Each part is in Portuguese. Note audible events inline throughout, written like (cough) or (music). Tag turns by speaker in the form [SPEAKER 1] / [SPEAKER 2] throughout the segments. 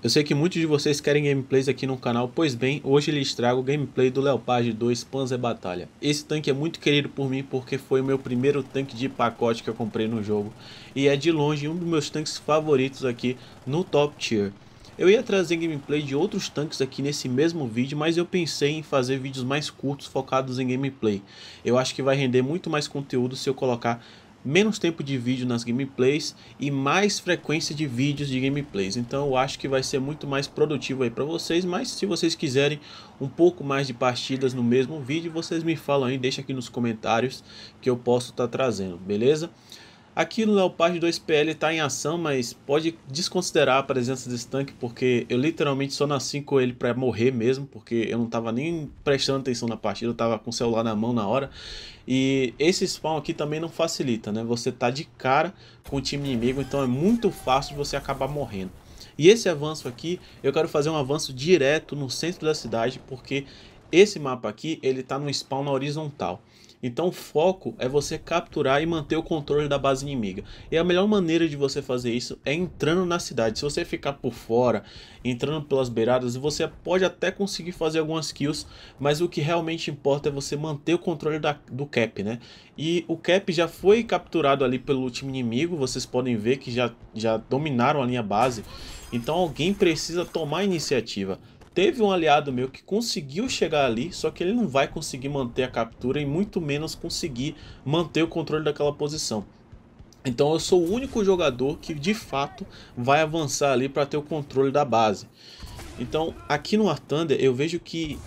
[SPEAKER 1] Eu sei que muitos de vocês querem gameplays aqui no canal, pois bem, hoje lhes trago o gameplay do Leopard 2 Panzer Batalha. Esse tanque é muito querido por mim porque foi o meu primeiro tanque de pacote que eu comprei no jogo e é de longe um dos meus tanques favoritos aqui no top tier. Eu ia trazer gameplay de outros tanques aqui nesse mesmo vídeo, mas eu pensei em fazer vídeos mais curtos focados em gameplay. Eu acho que vai render muito mais conteúdo se eu colocar menos tempo de vídeo nas gameplays e mais frequência de vídeos de gameplays. Então eu acho que vai ser muito mais produtivo aí para vocês, mas se vocês quiserem um pouco mais de partidas no mesmo vídeo, vocês me falam aí, deixa aqui nos comentários que eu posso estar tá trazendo, beleza? Aqui no Leopard 2PL está em ação, mas pode desconsiderar a presença desse tanque, porque eu literalmente só nasci com ele para morrer mesmo, porque eu não estava nem prestando atenção na partida, eu estava com o celular na mão na hora. E esse spawn aqui também não facilita, né? Você tá de cara com o time inimigo, então é muito fácil você acabar morrendo. E esse avanço aqui, eu quero fazer um avanço direto no centro da cidade, porque esse mapa aqui, ele está no spawn na horizontal. Então o foco é você capturar e manter o controle da base inimiga. E a melhor maneira de você fazer isso é entrando na cidade. Se você ficar por fora, entrando pelas beiradas, você pode até conseguir fazer algumas kills, mas o que realmente importa é você manter o controle da, do cap, né? E o cap já foi capturado ali pelo time inimigo, vocês podem ver que já, já dominaram a linha base. Então alguém precisa tomar iniciativa teve um aliado meu que conseguiu chegar ali, só que ele não vai conseguir manter a captura e muito menos conseguir manter o controle daquela posição. Então eu sou o único jogador que de fato vai avançar ali para ter o controle da base. Então aqui no War Thunder eu vejo que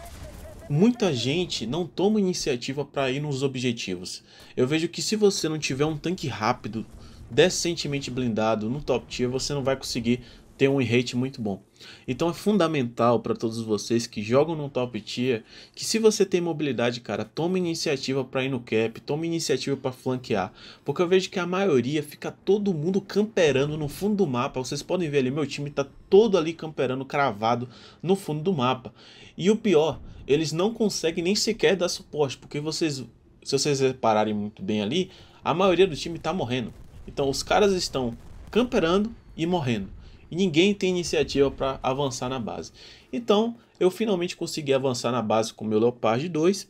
[SPEAKER 1] muita gente não toma iniciativa para ir nos objetivos. Eu vejo que se você não tiver um tanque rápido, decentemente blindado no top tier, você não vai conseguir tem um rate muito bom. Então é fundamental para todos vocês que jogam no top tier que se você tem mobilidade, cara, tome iniciativa para ir no cap, tome iniciativa para flanquear, porque eu vejo que a maioria fica todo mundo camperando no fundo do mapa. Vocês podem ver ali, meu time tá todo ali camperando cravado no fundo do mapa. E o pior, eles não conseguem nem sequer dar suporte, porque vocês, se vocês repararem muito bem ali, a maioria do time tá morrendo. Então os caras estão camperando e morrendo e ninguém tem iniciativa para avançar na base. Então, eu finalmente consegui avançar na base com o meu Leopard 2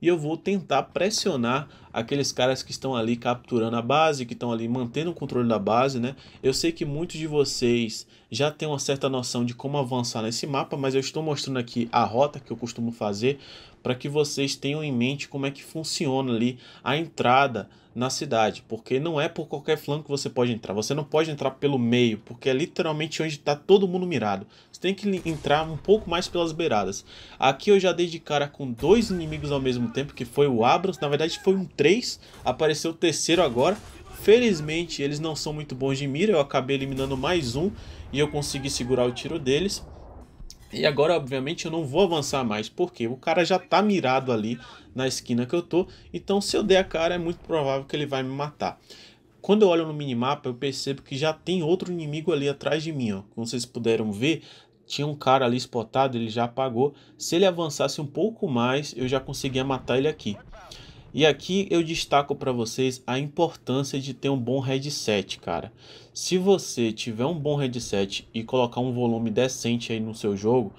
[SPEAKER 1] e eu vou tentar pressionar aqueles caras que estão ali capturando a base, que estão ali mantendo o controle da base, né? Eu sei que muitos de vocês já têm uma certa noção de como avançar nesse mapa, mas eu estou mostrando aqui a rota que eu costumo fazer para que vocês tenham em mente como é que funciona ali a entrada na cidade, porque não é por qualquer flanco que você pode entrar. Você não pode entrar pelo meio, porque é literalmente onde está todo mundo mirado. Você tem que entrar um pouco mais pelas beiradas. Aqui eu já dei de cara com dois inimigos ao mesmo tempo, que foi o Abrams. Na verdade foi um 3, apareceu o terceiro agora. Felizmente eles não são muito bons de mira, eu acabei eliminando mais um e eu consegui segurar o tiro deles. E agora, obviamente, eu não vou avançar mais, porque o cara já tá mirado ali na esquina que eu tô. Então, se eu der a cara, é muito provável que ele vai me matar. Quando eu olho no minimapa, eu percebo que já tem outro inimigo ali atrás de mim, ó. Como vocês puderam ver, tinha um cara ali spotado, ele já apagou. Se ele avançasse um pouco mais, eu já conseguia matar ele aqui. E aqui eu destaco para vocês a importância de ter um bom headset, cara. Se você tiver um bom headset e colocar um volume decente aí no seu jogo,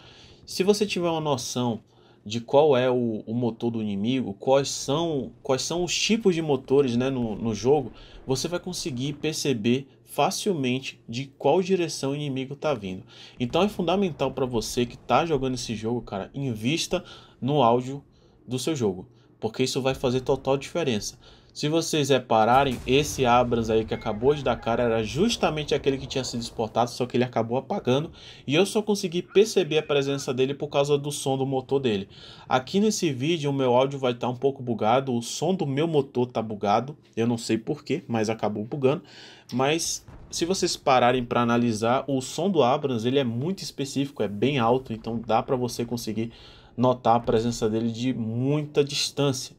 [SPEAKER 1] se você tiver uma noção de qual é o, o, motor do inimigo, quais são, quais são os tipos de motores né, no, no jogo, você vai conseguir perceber facilmente de qual direção o inimigo está vindo. Então é fundamental para você que está jogando esse jogo, cara, invista no áudio do seu jogo porque isso vai fazer total diferença. Se vocês repararem, esse Abrams aí que acabou de dar cara era justamente aquele que tinha sido exportado, só que ele acabou apagando e eu só consegui perceber a presença dele por causa do som do motor dele. Aqui nesse vídeo o meu áudio vai estar tá um pouco bugado, o som do meu motor tá bugado, eu não sei porquê, mas acabou bugando, mas se vocês pararem para analisar, o som do Abrams ele é muito específico, é bem alto, então dá para você conseguir notar a presença dele de muita distância.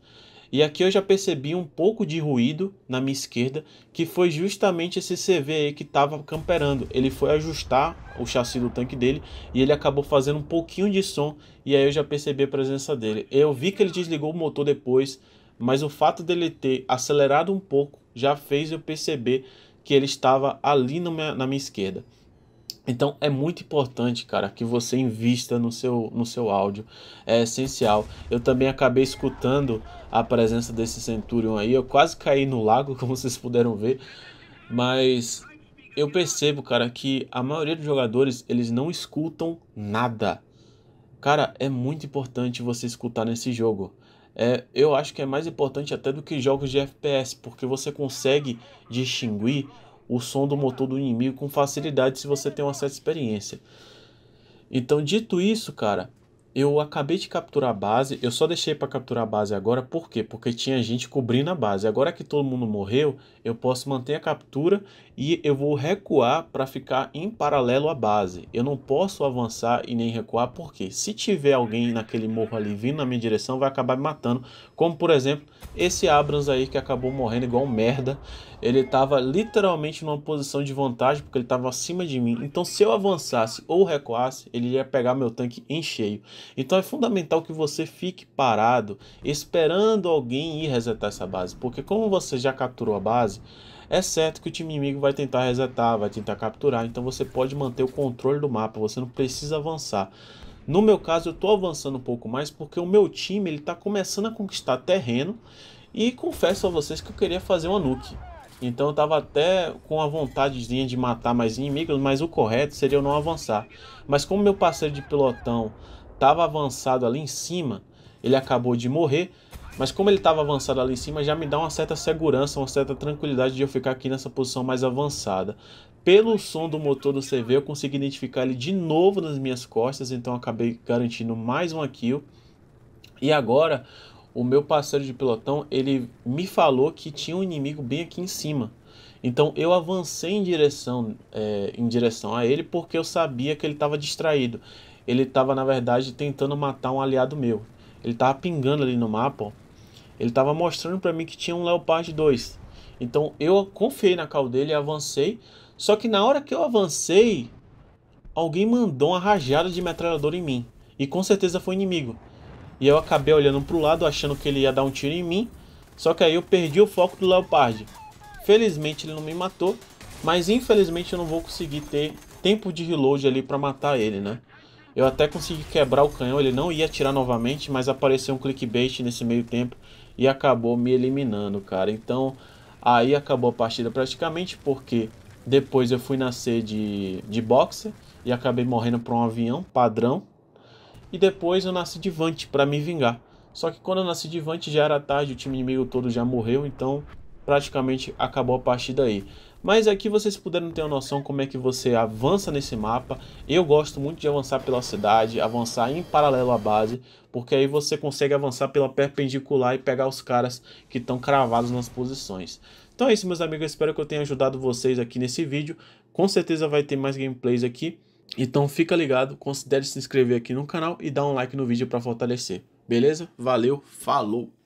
[SPEAKER 1] E aqui eu já percebi um pouco de ruído na minha esquerda, que foi justamente esse CV aí que estava camperando. Ele foi ajustar o chassi do tanque dele e ele acabou fazendo um pouquinho de som e aí eu já percebi a presença dele. Eu vi que ele desligou o motor depois, mas o fato dele ter acelerado um pouco já fez eu perceber que ele estava ali minha, na minha esquerda. Então é muito importante, cara, que você invista no seu, no seu áudio. É essencial. Eu também acabei escutando a presença desse Centurion aí. Eu quase caí no lago, (laughs) como vocês puderam ver. Mas eu percebo, cara, que a maioria dos jogadores, eles não escutam nada. Cara, é muito importante você escutar nesse jogo. É, eu acho que é mais importante até do que jogos de FPS, porque você consegue distinguir o som do motor do inimigo com facilidade se você tem uma certa experiência. Então, dito isso, cara, eu acabei de capturar a base, eu só deixei para capturar a base agora, por quê? Porque tinha gente cobrindo a base. Agora que todo mundo morreu, eu posso manter a captura e eu vou recuar para ficar em paralelo à base. Eu não posso avançar e nem recuar, porque se tiver alguém naquele morro ali vindo na minha direção, vai acabar me matando. Como, por exemplo, esse Abrams aí que acabou morrendo igual um merda. Ele estava literalmente numa posição de vantagem, porque ele estava acima de mim. Então, se eu avançasse ou recuasse, ele ia pegar meu tanque em cheio. Então é fundamental que você fique parado esperando alguém ir resetar essa base, porque como você já capturou a base, é certo que o time inimigo vai tentar resetar, vai tentar capturar, então você pode manter o controle do mapa, você não precisa avançar. No meu caso, eu estou avançando um pouco mais porque o meu time ele está começando a conquistar terreno e confesso a vocês que eu queria fazer uma nuke. Então eu estava até com a vontadezinha de matar mais inimigos, mas o correto seria eu não avançar. Mas como meu parceiro de pilotão estava avançado ali em cima, ele acabou de morrer, mas como ele estava avançado ali em cima, já me dá uma certa segurança, uma certa tranquilidade de eu ficar aqui nessa posição mais avançada. Pelo som do motor do CV, eu consegui identificar ele de novo nas minhas costas, então acabei garantindo mais um kill. E agora, o meu parceiro de pelotão, ele me falou que tinha um inimigo bem aqui em cima. Então eu avancei em direção, é, em direção a ele porque eu sabia que ele estava distraído ele estava, na verdade, tentando matar um aliado meu. Ele estava pingando ali no mapa, ó. Ele estava mostrando para mim que tinha um Leopard 2. Então eu confiei na cal dele e avancei. Só que na hora que eu avancei, alguém mandou uma rajada de metralhadora em mim. E com certeza foi inimigo. E eu acabei olhando pro lado, achando que ele ia dar um tiro em mim. Só que aí eu perdi o foco do Leopard. Felizmente ele não me matou, mas infelizmente eu não vou conseguir ter tempo de reload ali para matar ele, né? Eu até consegui quebrar o canhão, ele não ia atirar novamente, mas apareceu um clickbait nesse meio tempo e acabou me eliminando, cara. Então, aí acabou a partida praticamente, porque depois eu fui nascer de, de boxer e acabei morrendo para um avião padrão. E depois eu nasci de Vant para me vingar. Só que quando eu nasci de Vant já era tarde, o time inimigo todo já morreu, então praticamente acabou a partida aí. Mas aqui vocês puderam ter uma noção como é que você avança nesse mapa. Eu gosto muito de avançar pela cidade, avançar em paralelo à base, porque aí você consegue avançar pela perpendicular e pegar os caras que estão cravados nas posições. Então é isso, meus amigos. espero que eu tenha ajudado vocês aqui nesse vídeo. Com certeza vai ter mais gameplays aqui. Então fica ligado, considere se inscrever aqui no canal e dar um like no vídeo para fortalecer. Beleza? Valeu, falou!